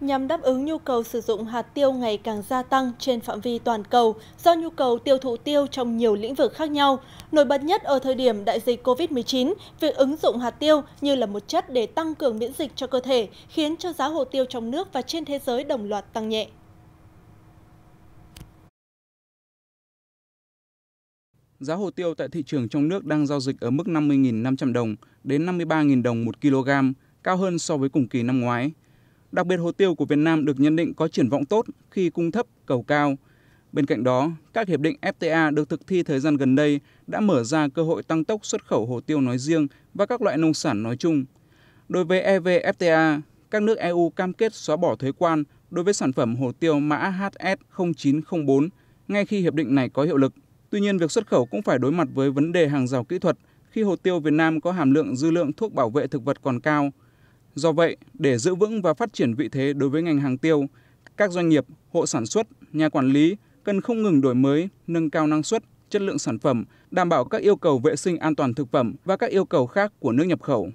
Nhằm đáp ứng nhu cầu sử dụng hạt tiêu ngày càng gia tăng trên phạm vi toàn cầu do nhu cầu tiêu thụ tiêu trong nhiều lĩnh vực khác nhau, nổi bật nhất ở thời điểm đại dịch COVID-19, việc ứng dụng hạt tiêu như là một chất để tăng cường miễn dịch cho cơ thể khiến cho giá hồ tiêu trong nước và trên thế giới đồng loạt tăng nhẹ. Giá hồ tiêu tại thị trường trong nước đang giao dịch ở mức 50.500 đồng đến 53.000 đồng một kg, cao hơn so với cùng kỳ năm ngoái – Đặc biệt hồ tiêu của Việt Nam được nhận định có triển vọng tốt khi cung thấp, cầu cao. Bên cạnh đó, các hiệp định FTA được thực thi thời gian gần đây đã mở ra cơ hội tăng tốc xuất khẩu hồ tiêu nói riêng và các loại nông sản nói chung. Đối với EVFTA, các nước EU cam kết xóa bỏ thuế quan đối với sản phẩm hồ tiêu mã HS0904 ngay khi hiệp định này có hiệu lực. Tuy nhiên, việc xuất khẩu cũng phải đối mặt với vấn đề hàng rào kỹ thuật khi hồ tiêu Việt Nam có hàm lượng dư lượng thuốc bảo vệ thực vật còn cao – do vậy để giữ vững và phát triển vị thế đối với ngành hàng tiêu các doanh nghiệp hộ sản xuất nhà quản lý cần không ngừng đổi mới nâng cao năng suất chất lượng sản phẩm đảm bảo các yêu cầu vệ sinh an toàn thực phẩm và các yêu cầu khác của nước nhập khẩu